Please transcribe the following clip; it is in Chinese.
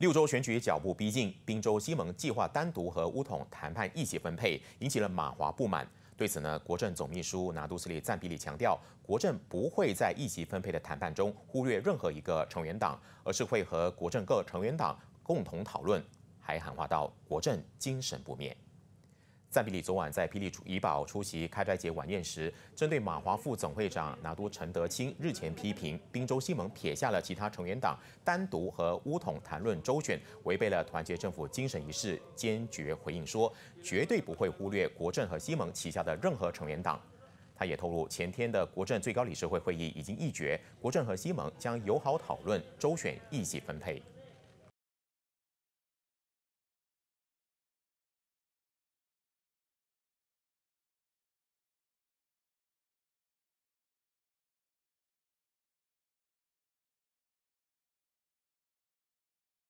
六州选举脚步逼近，滨州西盟计划单独和乌统谈判一级分配，引起了马华不满。对此呢，国政总秘书拿督斯里赞比里强调，国政不会在一级分配的谈判中忽略任何一个成员党，而是会和国政各成员党共同讨论。还喊话到，国政精神不灭。赞比里昨晚在霹雳怡保出席开斋节晚宴时，针对马华副总会长拿督陈德清日前批评滨州西盟撇下了其他成员党，单独和乌统谈论周选，违背了团结政府精神一事，坚决回应说绝对不会忽略国政和西盟旗下的任何成员党。他也透露，前天的国政最高理事会会议已经议决，国政和西盟将友好讨论周选议席分配。